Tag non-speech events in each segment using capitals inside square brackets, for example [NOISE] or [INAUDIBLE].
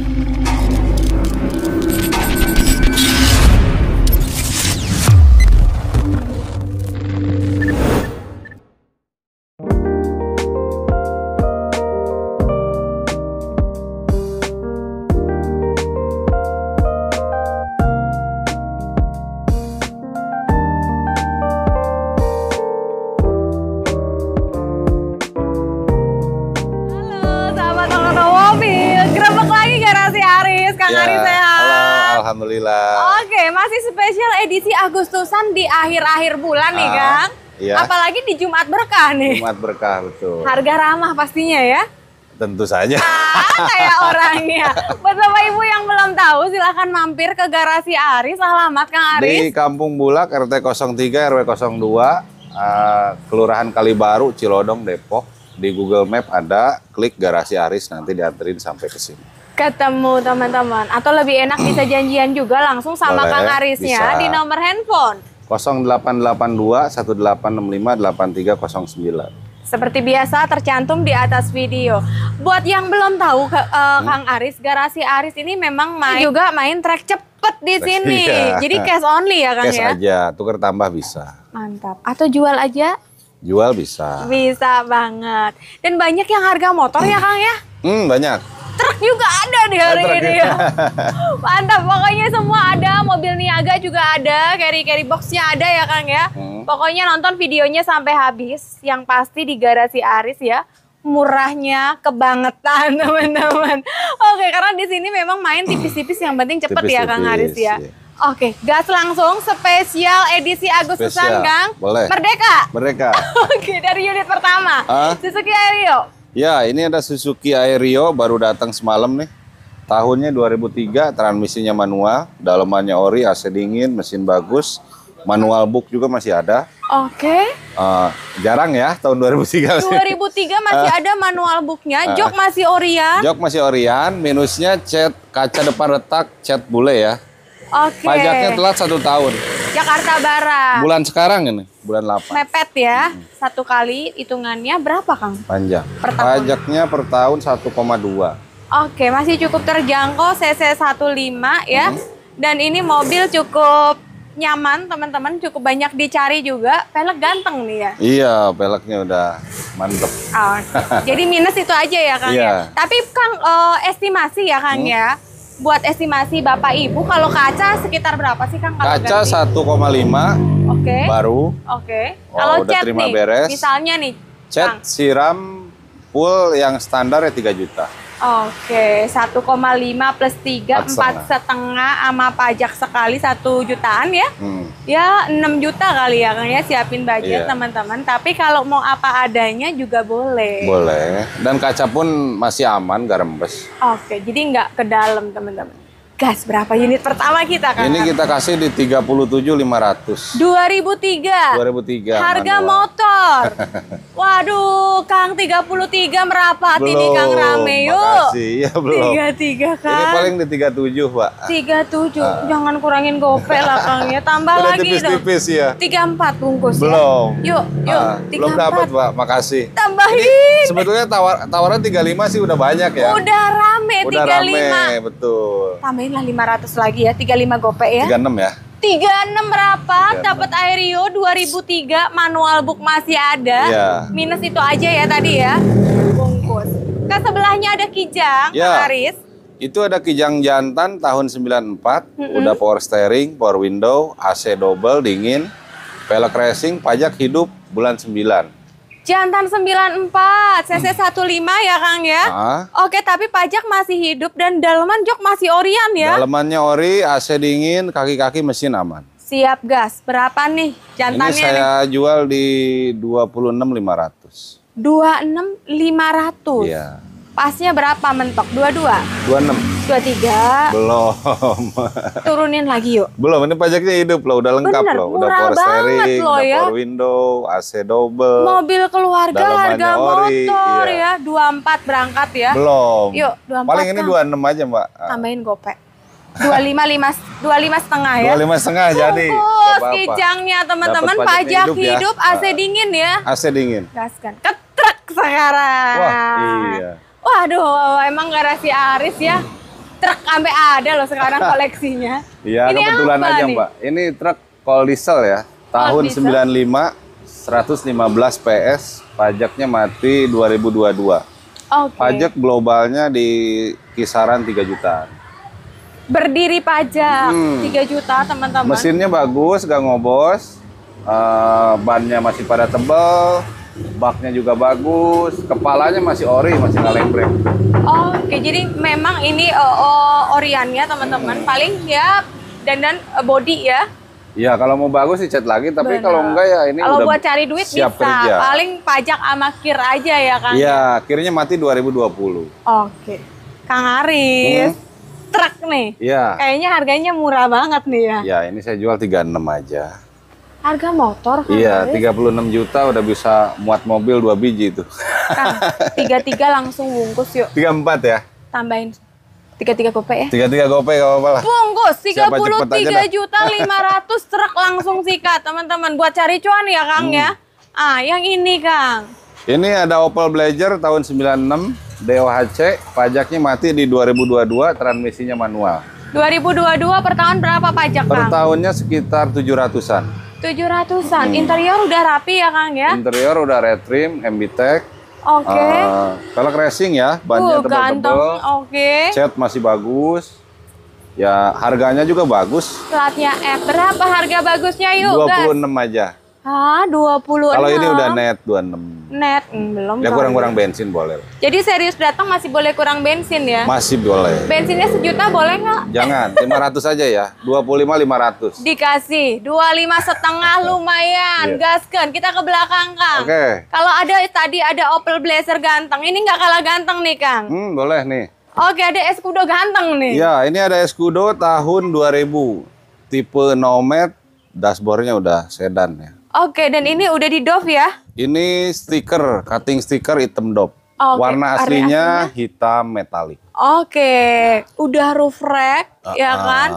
Thank you. ya. Apalagi di Jumat berkah nih. Jumat berkah betul. Harga ramah pastinya ya. Tentu saja. Ah, kayak [LAUGHS] orangnya. Buat Bapak Ibu yang belum tahu, silahkan mampir ke garasi Aris. Alamat Kang Aris. Di Kampung Bulak, RT 03, RW 02, uh, Kelurahan Kalibaru, Cilodong, Depok. Di Google Map ada, klik garasi Aris, nanti dianterin sampai ke sini ketemu teman-teman atau lebih enak bisa [CLEARS THROAT] janjian juga langsung sama Boleh, Kang Arisnya bisa. di nomor handphone 0882 1865 8309 seperti biasa tercantum di atas video. Buat yang belum tahu uh, hmm. Kang Aris, garasi Aris ini memang main juga main track cepet di sini. Iya. Jadi [LAUGHS] cash only ya Kang cash ya. Cash aja, Tukar tambah bisa. Mantap. Atau jual aja? Jual bisa. Bisa banget. Dan banyak yang harga motor hmm. ya Kang ya? Hmm, banyak truk juga ada di hari oh, ini ya. [LAUGHS] Mantap, pokoknya semua ada, mobil niaga juga ada, carry-carry boxnya ada ya Kang ya. Hmm. Pokoknya nonton videonya sampai habis, yang pasti di garasi Aris ya murahnya kebangetan [LAUGHS] teman-teman. Oke, karena di sini memang main tipis-tipis yang penting cepet tipis -tipis, ya Kang Aris ya. Iya. Oke, gas langsung spesial edisi Agustusan Kang. Boleh. Merdeka. Merdeka. [LAUGHS] Oke, dari unit pertama. Huh? Suzuki Ario Ya, ini ada Suzuki Aerio baru datang semalam nih. Tahunnya 2003, transmisinya manual, dalamannya ori, AC dingin, mesin bagus, manual book juga masih ada. Oke. Okay. Uh, jarang ya tahun 2003. 2003 [LAUGHS] ah. masih ada manual booknya, ah. jok masih orian. Jok masih orian, minusnya cat kaca depan retak, cat bule ya. Oke. Okay. Pajaknya telat satu tahun. Jakarta Barat. Bulan sekarang ini, bulan 8. Mepet ya, satu kali hitungannya berapa Kang? Panjang. Per Pajaknya per tahun 1,2. Oke, okay, masih cukup terjangkau CC 15 ya. Hmm. Dan ini mobil cukup nyaman teman-teman cukup banyak dicari juga pelek ganteng nih ya iya peleknya udah mantep oh, jadi minus itu aja ya kang ya? iya. ya tapi kang uh, estimasi ya kang hmm. ya buat estimasi Bapak Ibu kalau kaca sekitar berapa sih Kang kalau Kaca 1,5 Oke. Okay. Baru. Oke. Okay. Oh, kalau oh, cat terima nih, beres. misalnya nih. Cat Kang. siram full yang standar ya 3 juta. Oke, 1,5 plus 3, 4 setengah sama pajak sekali satu jutaan ya. Hmm. Ya 6 juta kali ya Kang ya siapin budget iya. teman-teman. Tapi kalau mau apa adanya juga boleh. Boleh. Dan kaca pun masih aman gak rembes. Oke, jadi nggak ke dalam teman-teman gas berapa unit pertama kita kan? Ini kita kasih di 37.500. 2003. 2003. Harga manual. motor. [LAUGHS] Waduh, Kang 33 merapat belum, ini Kang Rame yuk. Makasih. Ya belum. 33 kan. Ini paling di 37, Pak. 37. Ah. Jangan kurangin gopel lah Kang ya. Tambah Udah lagi tipis -tipis, dong. Iya. Ya. 34 bungkus belum. ya. Yuk, yuk. Ah, 34. Belum dapat, Pak. Makasih. Tambahin. Ini sebetulnya tawar tawaran 35 sih udah banyak ya. Udah rame udah 35. Udah rame, betul. Tambahin tambahin lah 500 lagi ya, 35 gopek ya. 36 ya. 36 rapat, dapat Aerio 2003, manual book masih ada. Ya. Minus itu aja ya tadi ya. Bungkus. Ke sebelahnya ada Kijang, ya. Itu ada Kijang Jantan tahun 94, mm -hmm. udah power steering, power window, AC double, dingin, velg racing, pajak hidup bulan 9. Jantan 94, CC 15 ya Kang ya? Ha? Ah. Oke, tapi pajak masih hidup dan daleman jok masih orian ya? Dalemannya ori, AC dingin, kaki-kaki mesin aman. Siap gas, berapa nih jantannya Ini saya nih? jual di 26.500. 26.500? Iya. Pasnya berapa mentok? 22? 26 23 Belum [LAUGHS] Turunin lagi yuk Belum, ini pajaknya hidup loh, udah lengkap Bener, loh Udah power steering, loh ya. power window, AC double Mobil keluarga, harga ori, motor iya. ya 24 berangkat ya Belum Yuk, 24 Paling ini 26 aja mbak Tambahin gopek 25 lima 25 setengah ya 25 setengah jadi kijangnya teman-teman pajak hidup, hidup ya. AC nah. dingin ya AC dingin gaskan ketrek sekarang wah iya Waduh, emang garasi Aris ya. Hmm. Truk sampai ada loh sekarang [LAUGHS] koleksinya. Iya, kebetulan aja, nih? Mbak. Ini truk kol diesel ya. Tahun diesel? 95 115 PS, pajaknya mati 2022. Okay. Pajak globalnya di kisaran 3 juta. Berdiri pajak hmm. 3 juta, teman-teman. Mesinnya bagus, gak ngobos. Uh, bannya masih pada tebal baknya juga bagus, kepalanya masih ori, masih nggak lembrek. Oh, Oke, okay. jadi memang ini uh, uh, oriannya teman-teman hmm. paling ya dan dan uh, eh, body ya. Ya kalau mau bagus dicat lagi, tapi Bener. kalau enggak ya ini kalau udah buat cari duit siap bisa. Kerja. Paling pajak sama kir aja ya kan? Iya, kirnya mati 2020. Oke. Okay. Kang Aris. Hmm truk nih. Iya. Kayaknya harganya murah banget nih ya. Iya, ini saya jual 36 aja. Harga motor? Iya, tiga puluh enam juta udah bisa muat mobil dua biji itu. Kang, tiga tiga langsung bungkus yuk. Tiga empat ya? Tambahin tiga tiga gope ya? Tiga tiga gope gak apa-apa lah. Bungkus tiga puluh tiga juta lima ratus truk langsung sikat teman-teman buat cari cuan ya Kang ya. hmm. ya. Ah, yang ini Kang. Ini ada Opel Blazer tahun 96 DOHC, pajaknya mati di 2022, transmisinya manual. 2022 per tahun berapa pajak, Kang? Per tahunnya sekitar 700-an. Tujuh ratusan. Hmm. Interior udah rapi ya Kang ya? Interior udah retrim, ambitech. Oke. Okay. Uh, kalau racing ya, bannya uh, tebal Oke. Okay. Cat masih bagus. Ya harganya juga bagus. Platnya F. Berapa harga bagusnya yuk? 26 guys? aja. ah 26. Kalau ini udah net 26 net hmm, belum ya kurang-kurang bensin boleh jadi serius datang masih boleh kurang bensin ya masih boleh bensinnya sejuta boleh nggak jangan [LAUGHS] lima ratus aja ya Dua puluh lima lima ratus. dikasih dua lima setengah [LAUGHS] lumayan yeah. gaskan kita ke belakang Kang oke okay. kalau ada eh, tadi ada Opel Blazer ganteng ini nggak kalah ganteng nih Kang hmm, boleh nih Oke, ada Escudo ganteng nih. Ya, ini ada Escudo tahun dua ribu, Tipe Nomad, dashboardnya udah sedan ya. Oke, dan ini udah di Dove ya? Ini stiker, cutting stiker item Dove. Okay. Warna aslinya, aslinya hitam metalik. Oke, udah roof rack uh, ya ah. kan?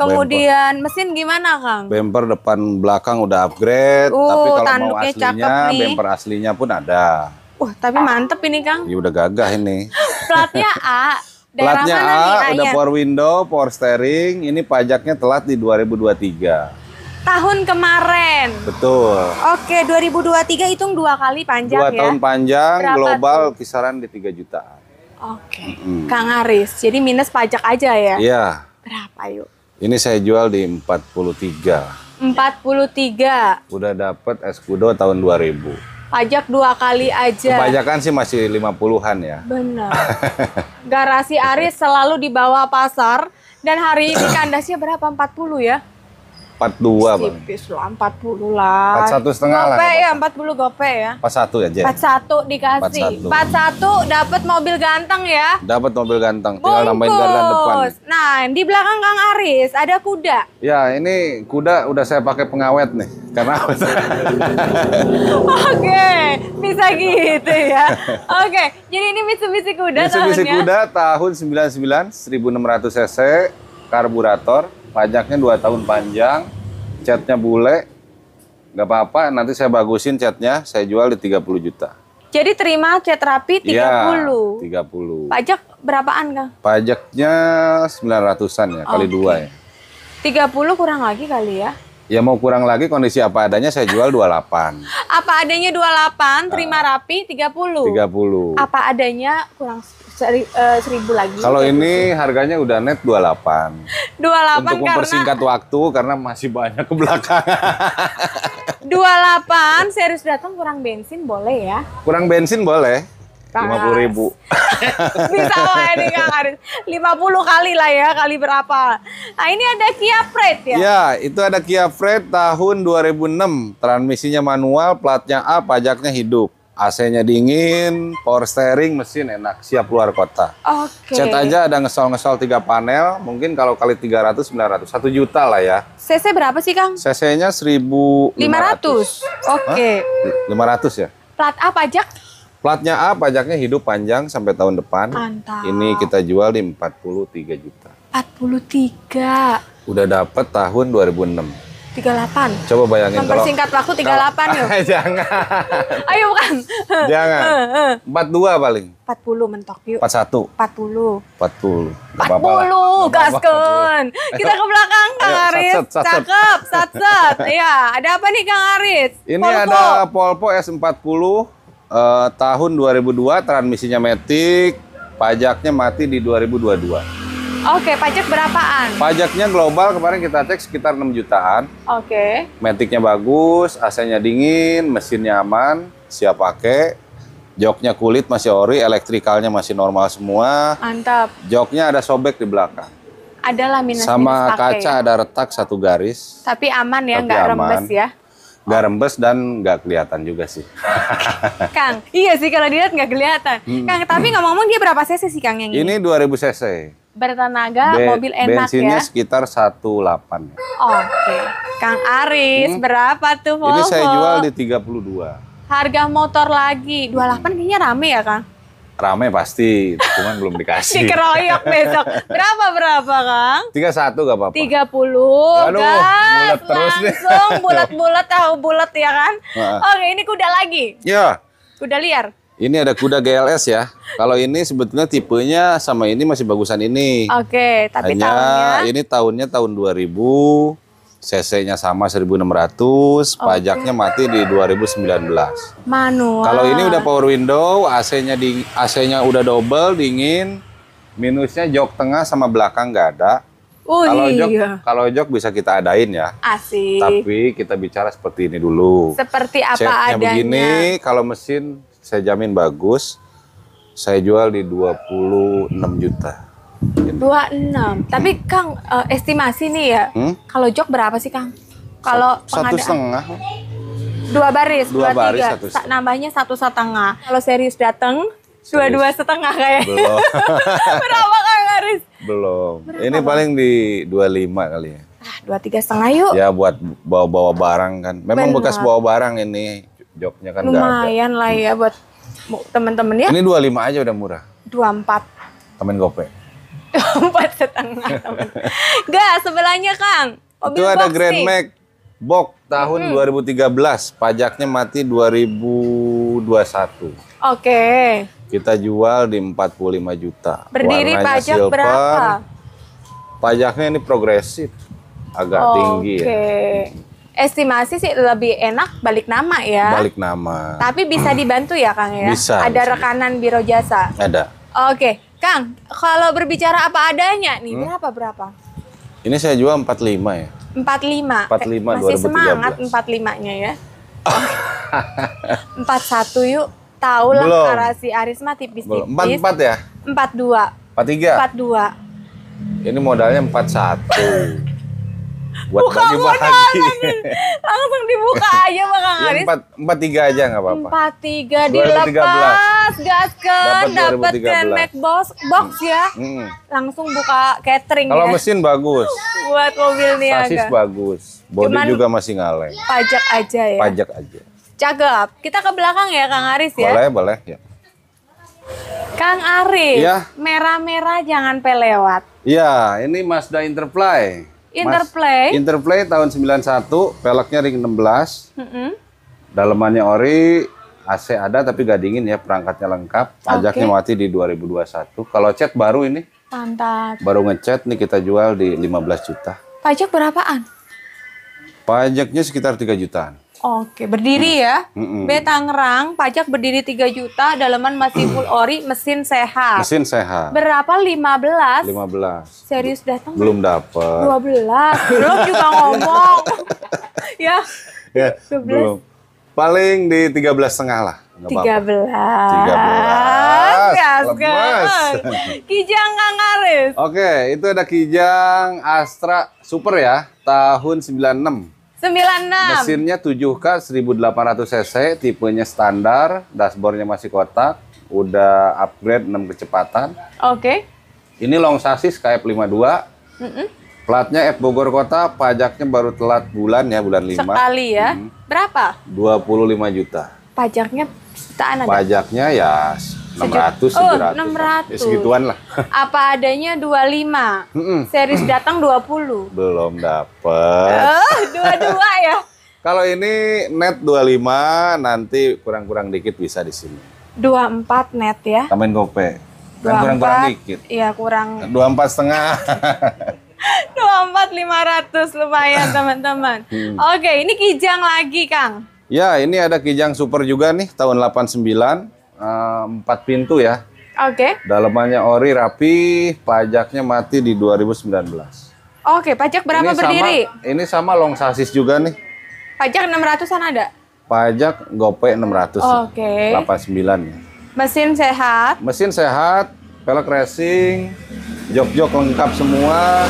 Kemudian bumper. mesin gimana, Kang? Bumper depan belakang udah upgrade, uh, tapi kalau mau aslinya, bumper aslinya pun ada. uh, tapi mantep ini, Kang. Ya udah gagah ini. [LAUGHS] Platnya A. Platnya A, nih, A udah power window, power steering, ini pajaknya telat di 2023 tahun kemarin. Betul. Oke, 2023 hitung dua kali panjang dua ya. Dua tahun panjang, Berapa global tuh? kisaran di 3 jutaan. Oke, hmm. Kang Aris. Jadi minus pajak aja ya? Iya. Berapa yuk? Ini saya jual di 43. 43. Udah dapet eskudo tahun 2000 pajak dua kali aja. Kebanyakan sih masih lima puluhan ya. Benar. [LAUGHS] Garasi Aris selalu di bawah pasar dan hari ini kandasnya berapa? 40 ya? 42 bang. Tipis loh, 40 lah. 41 setengah gope lah. Gope ya, 40 gope ya. 41 ya, Jen. 41 dikasih. 41. 41 dapat mobil ganteng ya. Dapat mobil ganteng, Bungkus. tinggal nambahin gardan depan. Nah, di belakang Kang Aris ada kuda. Ya, ini kuda udah saya pakai pengawet nih. Karena [LAUGHS] [LAUGHS] Oke, okay. bisa gitu ya. Oke, okay. jadi ini Mitsubishi kuda Mitsubishi tahunnya. kuda tahun 99 1600 cc karburator pajaknya 2 tahun panjang catnya bule, nggak apa-apa. Nanti saya bagusin catnya, saya jual di 30 juta. Jadi terima cat rapi 30? Ya, 30. Pajak berapaan, Kang? Pajaknya 900-an ya, oh, kali okay. dua ya. 30 kurang lagi kali ya? Ya mau kurang lagi kondisi apa adanya saya jual 28. Apa adanya 28, terima ah. rapi 30. 30. Apa adanya kurang Seri, uh, seribu lagi. Kalau ini harganya udah net 28. 28 Untuk mempersingkat karena... waktu karena masih banyak ke belakang. 28 [LAUGHS] serius datang kurang bensin boleh ya? Kurang bensin boleh. Lima puluh ribu. [LAUGHS] Bisa lah ini Kang Aris. puluh kali lah ya, kali berapa. Nah ini ada Kia Fred ya? Ya, itu ada Kia Fred tahun 2006. Transmisinya manual, platnya A, pajaknya hidup. AC-nya dingin, power steering, mesin enak, siap luar kota. Oke. Okay. Cat aja ada ngesol-ngesol 3 panel, mungkin kalau kali 300 900, 1 juta lah ya. CC berapa sih, Kang? CC-nya 1500. ratus. Oke. Okay. 500 ya? Plat A pajak? Platnya A, pajaknya hidup panjang sampai tahun depan. Mantap. Ini kita jual di 43 juta. 43. Udah dapet tahun 2006. 38. Coba bayangin Mempersingkat kalau, waktu 38 kalau, yuk. [LAUGHS] jangan. [LAUGHS] Ayo bukan. [LAUGHS] jangan. 42 paling. 40 mentok yuk. 41. 40. 40. Gak 40, Gaskun. Kita ke belakang Kang Ayo, Aris. Sat, sat, sat, Cakep, sat sat. Iya, ada apa nih Kang Aris? Ini Polpo. ada Polpo S40 uh, eh, tahun 2002 transmisinya matic, pajaknya mati di 2022. Oke, okay, pajak berapaan? Pajaknya global kemarin kita cek sekitar 6 jutaan. Oke. Okay. Metiknya bagus, AC-nya dingin, mesinnya aman, siap pakai. Joknya kulit masih ori, elektrikalnya masih normal semua. Mantap. Joknya ada sobek di belakang. Ada laminasi Sama minus kaca ada retak satu garis. Tapi aman ya, nggak rembes ya? Nggak rembes dan nggak kelihatan juga sih. [LAUGHS] Kang, iya sih kalau dilihat nggak kelihatan. Hmm. Kang, tapi ngomong-ngomong dia berapa cc sih Kang yang ini? Ini 2000 cc bertenaga, Be mobil enak bensinnya ya. Bensinnya sekitar 18 ya. Oke. Okay. Kang Aris, hmm. berapa tuh Volvo? Ini saya jual di 32. Harga motor lagi 28 kayaknya rame ya, Kang? Rame pasti, cuman belum dikasih. Dikeroyok besok. Berapa berapa, Kang? 31 gak apa-apa. 30. Aduh, Gas, bulat terus langsung bulat-bulat tahu bulat ya kan? Nah. Oke, ini kuda lagi. Ya. Kuda liar. Ini ada kuda GLS ya. Kalau ini sebetulnya tipenya sama ini masih bagusan ini. Oke, okay, tapi tahunnya ini tahunnya tahun 2000, CC-nya sama 1600, okay. pajaknya mati di 2019. Manual. Kalau ini udah power window, AC-nya di AC-nya udah double dingin. Minusnya jok tengah sama belakang nggak ada. Oh kalau iya. jok, kalau jok bisa kita adain ya. Asik. Tapi kita bicara seperti ini dulu. Seperti apa Setnya adanya. begini, kalau mesin saya jamin bagus. Saya jual di 26 juta. Gitu. 26. Tapi Kang uh, estimasi nih ya. Hmm? Kalau jok berapa sih Kang? Kalau satu setengah. Dua baris, dua, dua baris, tiga. Satu setengah. nambahnya satu setengah. Kalau serius datang dua dua setengah kayak. Belum. [LAUGHS] berapa Kang Aris? Belum. Berapa Ini paling di dua lima kali ya ah, dua tiga setengah yuk. Ya buat bawa-bawa barang kan. Memang Benar. bekas bawa barang ini Joknya kan lumayan lah ya buat temen-temen ya. Ini 25 aja udah murah. 24. Temen Gope. Empat setengah temen. Gak, sebelahnya Kang. Mobil Itu box ada Grand Max Bok tahun hmm. 2013, pajaknya mati 2021. Oke. Okay. Kita jual di 45 juta. Berdiri Warnanya pajak silver, berapa? Pajaknya ini progresif, agak okay. tinggi ya estimasi sih lebih enak balik nama ya. Balik nama. Tapi bisa hmm. dibantu ya Kang ya? Bisa. Ada bisa. rekanan biro jasa? Ada. Oke, Kang, kalau berbicara apa adanya nih, hmm? berapa berapa? Ini saya jual 45 ya. 45. 45 Masih 2013. semangat 45-nya ya. 41 [LAUGHS] yuk. Tahu lah karasi Arisma tipis-tipis. 44 ya? 42. 43. 42. Ini modalnya 41 buat buka bagi bagi langsung dibuka aja bang ya, Aris empat empat tiga aja nggak apa apa empat tiga di dilepas ke dapat Mac box box ya hmm. langsung buka catering kalau ya. mesin bagus buat mobil niaga sasis bagus bodi Cuman juga masih ngalem. pajak aja ya pajak aja cakep kita ke belakang ya Kang Aris ya boleh boleh ya Kang Aris ya. merah-merah jangan pelewat. Iya, ini Mazda Interfly. Interplay. Mas, Interplay tahun 91, peleknya ring 16. Mm -hmm. Dalemannya ori, AC ada tapi gak dingin ya, perangkatnya lengkap. Pajaknya okay. mati di 2021. Kalau cat baru ini. Mantap. Baru ngecat nih kita jual di 15 juta. Pajak berapaan? Pajaknya sekitar 3 jutaan. Oke, berdiri ya. Mm -mm. B Tangerang, pajak berdiri 3 juta, daleman masih full ori, mesin sehat. Mesin sehat. Berapa? 15. 15. Serius datang? Belum kan? dapat. 12. [LAUGHS] Belum juga ngomong. [LAUGHS] ya. Ya, 12. belum. Paling di 13 setengah lah. Tiga belas. Tiga belas. Ya, [LAUGHS] Kijang Kangaris. Oke, itu ada Kijang Astra Super ya, tahun 96. 96. Mesinnya 7K 1800 cc, tipenya standar, dashboardnya masih kotak, udah upgrade 6 kecepatan. Oke. Okay. Ini long sasis KF 52. Mm -mm. Platnya F Bogor Kota, pajaknya baru telat bulan ya, bulan 5. Sekali ya. Hmm. Berapa? 25 juta. Pajaknya jutaan aja. Pajaknya ya 600, oh, 700. 600. Ya, segituan lah. [LAUGHS] Apa adanya 25. Mm -mm. Series datang 20. Belum dapet. Oh, dua-dua ya? [LAUGHS] Kalau ini net 25, nanti kurang-kurang dikit bisa di sini. 24 net ya? Tambahin gope. Kan kurang-kurang dikit. Iya, kurang. 24 nah, setengah. 24 [LAUGHS] 500 lumayan teman-teman. hmm. Oke, ini Kijang lagi, Kang. Ya, ini ada Kijang Super juga nih tahun 89 empat pintu ya. Oke. Okay. Dalamannya ori rapi, pajaknya mati di 2019. Oke, okay, pajak berapa ini berdiri? Sama, ini sama long sasis juga nih. Pajak 600-an ada? Pajak gope 600. Oke. Okay. 89 ya. Mesin sehat? Mesin sehat, pelek racing, jok-jok lengkap semua.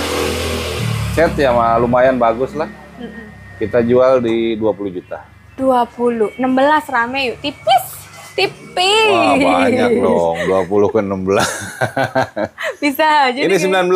Set ya lumayan bagus lah. Kita jual di 20 juta. 20, 16 rame yuk. Tipis. Tipis Wah, banyak dong. 20 ke 16. [LAUGHS] Bisa aja. Ini 19.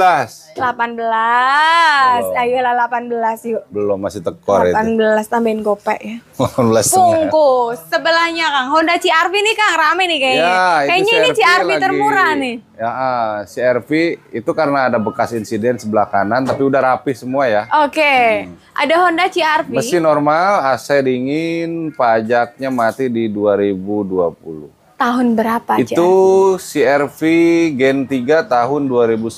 18. Ayo lalapan 18 yuk. Belum masih tekor 18, itu. belas tambahin gopek ya. 18 [LAUGHS] Bungkus. Sebelahnya Kang Honda CRV v nih Kang rame nih kayaknya. Ya, kayaknya ini CRV termurah nih. Ya, uh, ah, cr itu karena ada bekas insiden sebelah kanan tapi udah rapi semua ya. Oke. Okay. Hmm. Ada Honda CRV. v Mesin normal, AC dingin, pajaknya mati di 2020. Tahun berapa? Itu CRV Gen 3 tahun 2010,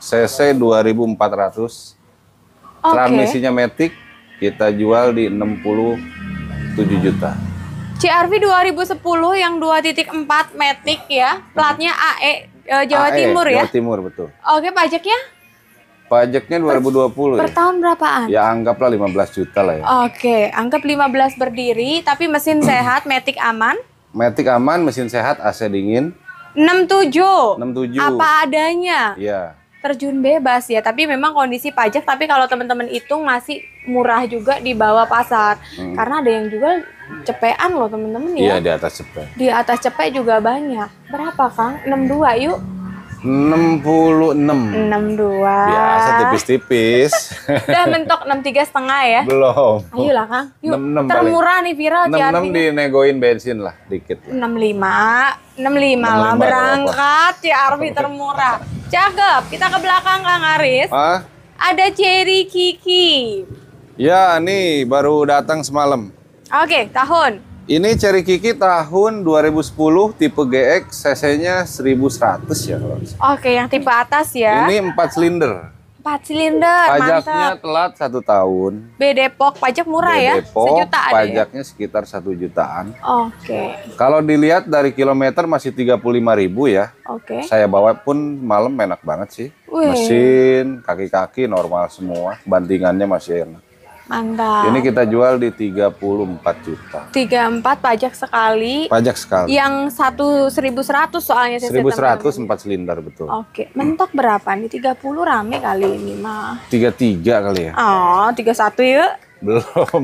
CC 2400. Okay. Transmisinya metik. kita jual di 67 juta. CRV 2010 yang 2.4 metik ya, platnya AE eh, Jawa AE, Timur ya? Jawa Timur betul. Oke, pajaknya? Pajaknya 2020. Per ya? tahun berapaan? Ya anggaplah 15 juta lah ya. Oke, anggap 15 berdiri tapi mesin sehat, metik aman. Matic aman, mesin sehat, AC dingin. 67. 67. Apa adanya. Iya. Terjun bebas ya, tapi memang kondisi pajak tapi kalau teman-teman itu masih murah juga di bawah pasar. Hmm. Karena ada yang juga cepean loh teman-teman ya. Iya, di atas cepe. Di atas cepe juga banyak. Berapa, Kang? 62 yuk. 66 62 Biasa tipis-tipis Udah mentok 63 setengah ya? Belum Ayo lah Kang Yuk, 66 Termurah paling. nih viral 66 dinegoin bensin lah dikit lah. 65 65, 65 lah berangkat ya CRV [LAUGHS] termurah Cakep Kita ke belakang Kang Aris ah? Ada Cherry Kiki Ya nih baru datang semalam Oke tahun ini Cherry Kiki tahun 2010 tipe GX CC-nya 1100 ya kalau Oke, yang tipe atas ya. Ini 4 silinder. 4 silinder, Pajaknya mantap. telat satu tahun. Depok, pajak murah ya? Depok, aja. Ya? pajaknya ya? sekitar satu jutaan. Oke. Kalau dilihat dari kilometer masih 35 ribu ya. Oke. Saya bawa pun malam enak banget sih. Wih. Mesin, kaki-kaki normal semua, bantingannya masih enak. Mantap. Ini kita jual di 34 juta. 34 pajak sekali. Pajak sekali. Yang 1 1.100 soalnya saya 1.100 4 silinder betul. Oke, mentok berapa nih? 30 rame kali ini mah. 33 kali ya. Oh, 31 yuk. Belum.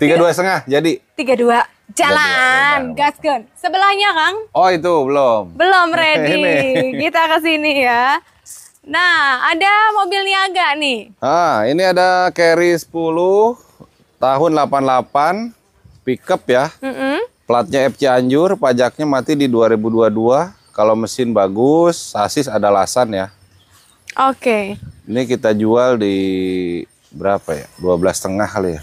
32 [LAUGHS] setengah jadi. 32 jalan, gas Sebelahnya Kang. Oh itu belum. Belum ready. [LAUGHS] Kita ke sini ya. Nah, ada mobil niaga nih. Ah, ini ada carry 10 tahun 88 pickup ya. Mm -hmm. Platnya FC Anjur, pajaknya mati di 2022. Kalau mesin bagus, sasis ada lasan ya. Oke. Okay. Ini kita jual di berapa ya? 12 setengah kali ya.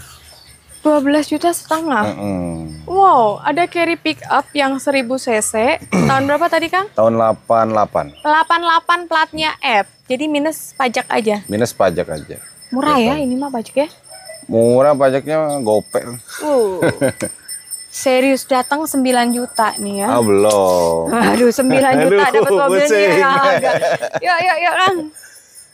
12 juta setengah. Mm -hmm. Wow, ada carry pick up yang 1000 cc. [CLEARS THROAT] tahun berapa tadi, Kang? Tahun 88. 88 platnya F. Jadi minus pajak aja. Minus pajak aja. Murah Betul. ya ini mah pajaknya? Murah pajaknya gopek. Uh. [LAUGHS] Serius datang 9 juta nih ya. Ah, belum. Aduh, 9 [LAUGHS] juta dapat mobilnya. Ya, ya, ya, Kang.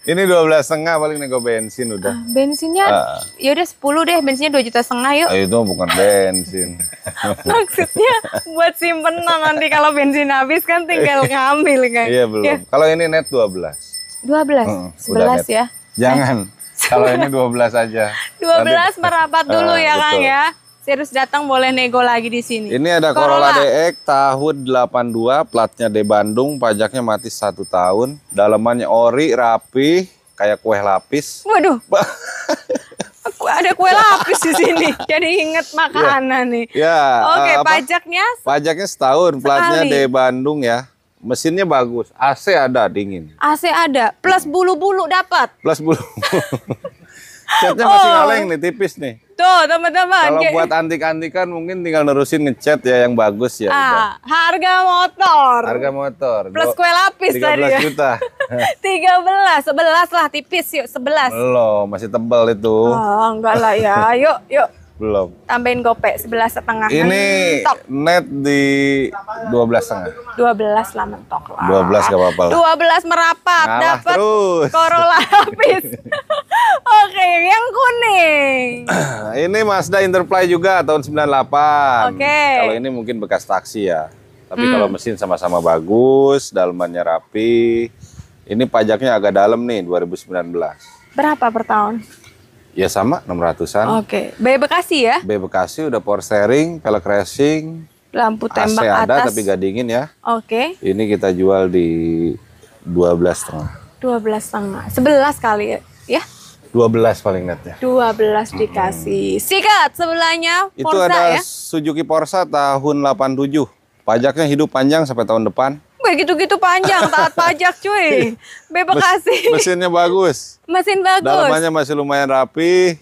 Ini dua belas setengah paling nego bensin udah. Uh, bensinnya uh. ya udah sepuluh deh, bensinnya dua juta setengah yuk. Eh, itu bukan bensin. [LAUGHS] Maksudnya buat simpenan nanti kalau bensin habis kan tinggal iya. ngambil kan. Iya belum. Ya. Kalau ini net dua belas. Dua belas, sebelas ya. Jangan. Eh. [LAUGHS] Kalau ini dua belas aja. Dua belas merapat dulu uh, ya betul. Kang ya. Serius datang boleh nego lagi di sini. Ini ada Corolla, Corolla DX tahun 82, platnya D Bandung, pajaknya mati satu tahun. Dalamannya ori, rapi, kayak kue lapis. Waduh. ada kue lapis di sini. [LAUGHS] Jadi inget makanan yeah. nih. Ya. Oke, okay, uh, eh, pajaknya? Pajaknya setahun, platnya di Bandung ya. Mesinnya bagus, AC ada dingin. AC ada, plus bulu-bulu dapat. Plus bulu. [LAUGHS] Catnya oh. masih ngaleng nih, tipis nih. Tuh teman-teman. Kalau buat antik-antikan mungkin tinggal nerusin ngechat ya yang bagus ya. Ah, harga motor. Harga motor. Plus kue lapis 13 tadi ya. juta. 13, [LAUGHS] 11 lah tipis yuk 11. loh masih tebal itu. Oh, enggak lah ya. Yuk, yuk. Belum. Tambahin gopek sebelas setengah. Ini mentok. net di dua belas setengah. Dua belas lah mentok lah. Dua belas gak apa-apa. Dua belas merapat dapat Corolla [LAUGHS] habis. Oke, yang kuning. [CLEARS THROAT] ini Mazda Interplay juga tahun sembilan 98. Oke. Okay. Kalau ini mungkin bekas taksi ya. Tapi hmm. kalau mesin sama-sama bagus, dalamannya rapi. Ini pajaknya agak dalam nih dua ribu sembilan belas. Berapa per tahun? Ya sama, 600-an. Oke. Okay. B Bekasi ya? B Bekasi udah power steering, velg racing. Lampu tembak AC ada tapi gak dingin ya. Oke. Okay. Ini kita jual di 12 setengah. 12 setengah. 11 kali ya? 12 ya? paling netnya. 12 hmm. dikasih. Hmm. Sikat sebelahnya Itu ada ya? Suzuki Porsa tahun 87. Pajaknya hidup panjang sampai tahun depan sampai gitu-gitu panjang taat pajak cuy. [LAUGHS] Bekasi. Mes mesinnya bagus. Mesin bagus. dalamnya masih lumayan rapi.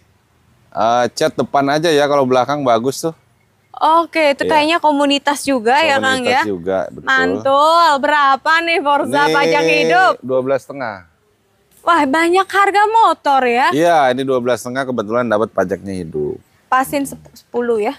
Uh, cat depan aja ya kalau belakang bagus tuh. Oke, itu iya. kayaknya komunitas juga ya, komunitas ya Kang ya. Komunitas juga, betul. Mantul. Berapa nih Forza ini pajak hidup? 12 setengah. Wah, banyak harga motor ya. Iya, ini 12 setengah kebetulan dapat pajaknya hidup. Pasin 10 ya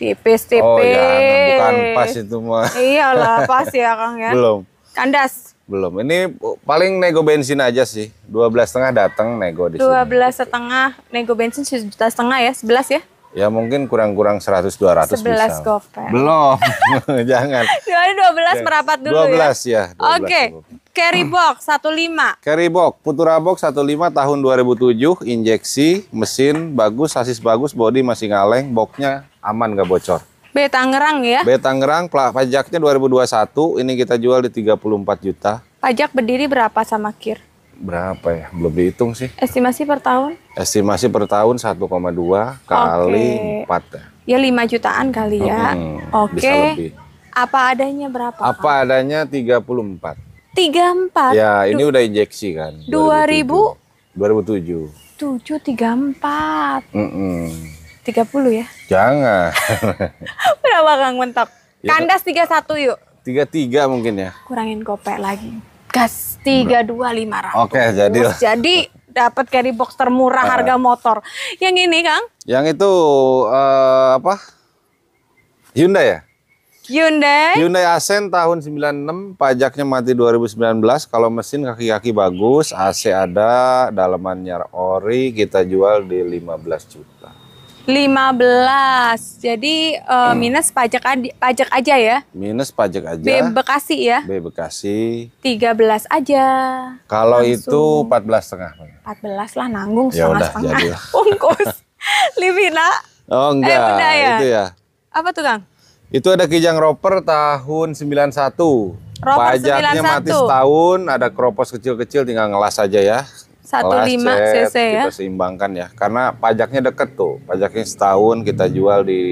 tipis-tipis. Oh ya, nah, bukan pas itu mah. Iyalah [LAUGHS] pas ya Kang ya. Belum. Kandas. Belum. Ini paling nego bensin aja sih. Dua setengah datang nego di Dua belas setengah nego bensin sejuta setengah ya, 11 ya? Ya mungkin kurang-kurang 100 200 11 bisa. gopel. Belum. [LAUGHS] Jangan. Jadi 12 merapat dulu 12 ya. 12 ya Oke. Okay. Carry hmm. box 15. Carry box Futura box 15 tahun 2007 injeksi mesin bagus sasis bagus body masih ngaleng boxnya aman nggak bocor. B Tangerang ya. B Tangerang pajaknya 2021 ini kita jual di 34 juta. Pajak berdiri berapa sama kir? Berapa ya? Belum dihitung sih. Estimasi per tahun? Estimasi per tahun 1,2 kali okay. 4 ya. Ya 5 jutaan kali ya. Hmm, Oke. Okay. Apa adanya berapa? Apa kan? adanya 34 tiga empat ya ini udah injeksi kan dua ribu dua ribu tujuh tujuh tiga empat tiga puluh ya jangan [LAUGHS] berapa kang mentok ya, kandas tiga satu yuk tiga tiga mungkin ya kurangin kopek lagi gas tiga dua lima ratus oke jadi jadi dapat carry box termurah nah. harga motor yang ini kang yang itu uh, apa Hyundai ya Hyundai. Hyundai Accent tahun 96, pajaknya mati 2019. Kalau mesin kaki-kaki bagus, AC ada, dalamannya ori, kita jual di 15 juta. 15. Jadi uh, hmm. minus pajak pajak aja ya. Minus pajak aja. B Bekasi ya. B Bekasi. 13 aja. Kalau itu 14 setengah. 14 lah nanggung ya setengah ya udah, Udah, [LAUGHS] Ungkus. Livina. Oh enggak, eh, ya? itu ya. Apa tuh Kang? Itu ada Kijang Roper tahun 91. Roper Pajaknya 91. mati setahun, ada kropos kecil-kecil tinggal ngelas aja ya. 15 cc ya. Kita seimbangkan ya. Karena pajaknya deket tuh. Pajaknya setahun kita jual di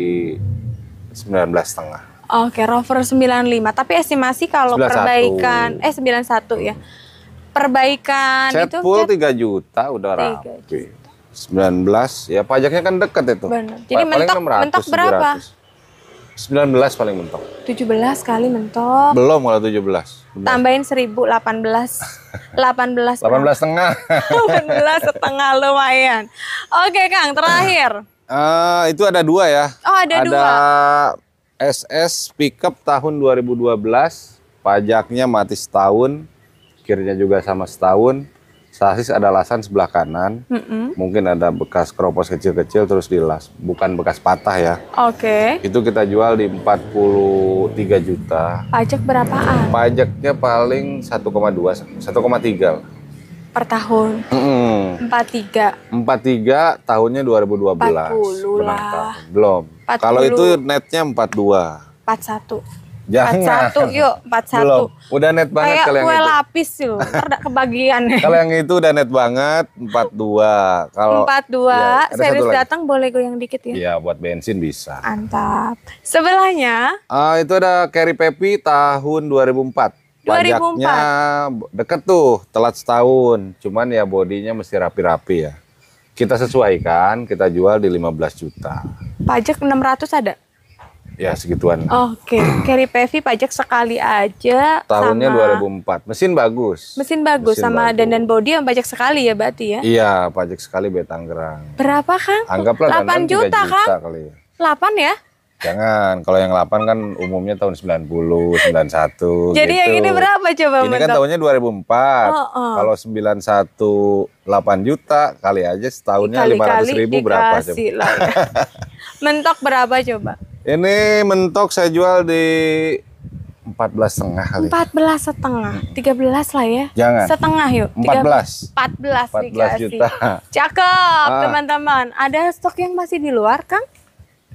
19 setengah. Oke, Rover 95. Tapi estimasi kalau 91. perbaikan eh 91 ya. Perbaikan cat itu full cat... 3 juta udah rapi. 19 ya pajaknya kan deket itu. Benar. Jadi Paling mentok mentok berapa? 700. 19 paling mentok. 17 kali mentok. Belum kalau 17. Belum. Tambahin 1000 18. 18. 18 setengah. 18 [LAUGHS] setengah lumayan. Oke Kang, terakhir. Uh, [CLEARS THROAT] itu ada dua ya. Oh ada, ada dua. Ada SS pickup tahun 2012, pajaknya mati setahun, kirinya juga sama setahun sasis ada lasan sebelah kanan, mm -mm. mungkin ada bekas keropos kecil-kecil terus dilas, bukan bekas patah ya. Oke. Okay. Itu kita jual di 43 juta. Pajak berapaan? Pajaknya paling 1,2 1,3 per tahun. Mm -hmm. 43. 43 tahunnya 2012. 40 lah. Tahun. Belum. Kalau itu netnya 42. 41. Jangan. 41 yuk, 41. Belum. Udah net banget Kayak kalau yang itu. lapis yuk, ntar kebagian. [LAUGHS] kalau yang itu udah net banget, 42. Kalau 42, ya, serius datang boleh gue yang dikit ya? Iya, buat bensin bisa. Antap. Sebelahnya? Uh, itu ada Carry Pepi tahun 2004. 2004. Pajaknya deket tuh, telat setahun. Cuman ya bodinya mesti rapi-rapi ya. Kita sesuaikan, kita jual di 15 juta. Pajak 600 ada? ya segituan. Oke, okay. [CLEARS THROAT] carry Pevi pajak sekali aja. Tahunnya sama... 2004. Mesin bagus. Mesin bagus Mesin sama dan dandan body yang pajak sekali ya berarti ya? Iya, pajak sekali Betanggerang. Berapa Kang? Anggaplah 8 juta, juta Kang. Kali. 8 ya? ya? Jangan, kalau yang 8 kan umumnya tahun 90, 91 Jadi gitu. yang ini berapa coba? Ini mentok? kan tahunnya 2004. Oh, oh. Kalau 91 8 juta kali aja setahunnya kali -kali 500 ribu berapa coba? Lah [LAUGHS] ya. mentok berapa coba? Ini mentok saya jual di 14 setengah kali. 14 setengah, 13 lah ya. Jangan. Setengah yuk. 14. 13, 14 dikasih. juta. Cakep, ah. teman-teman. Ah. Ada stok yang masih di luar, Kang?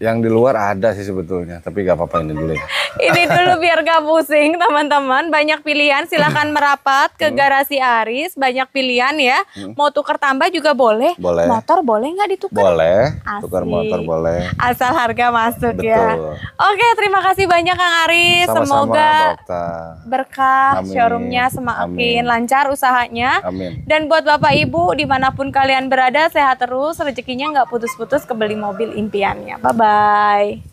Yang di luar ada sih sebetulnya, tapi nggak apa-apa ini dulu ya ini dulu biar gak pusing teman-teman. Banyak pilihan, silahkan merapat ke hmm. garasi Aris. Banyak pilihan ya. Hmm. Mau tukar tambah juga boleh. boleh. Motor boleh nggak ditukar? Boleh. Asik. Tukar motor boleh. Asal harga masuk ya. Betul. ya. Oke, terima kasih banyak Kang Aris. Sama -sama, Semoga berkah Amin. showroomnya semakin Amin. lancar usahanya. Amin. Dan buat Bapak Ibu dimanapun kalian berada sehat terus, rezekinya nggak putus-putus kebeli mobil impiannya. Bye bye.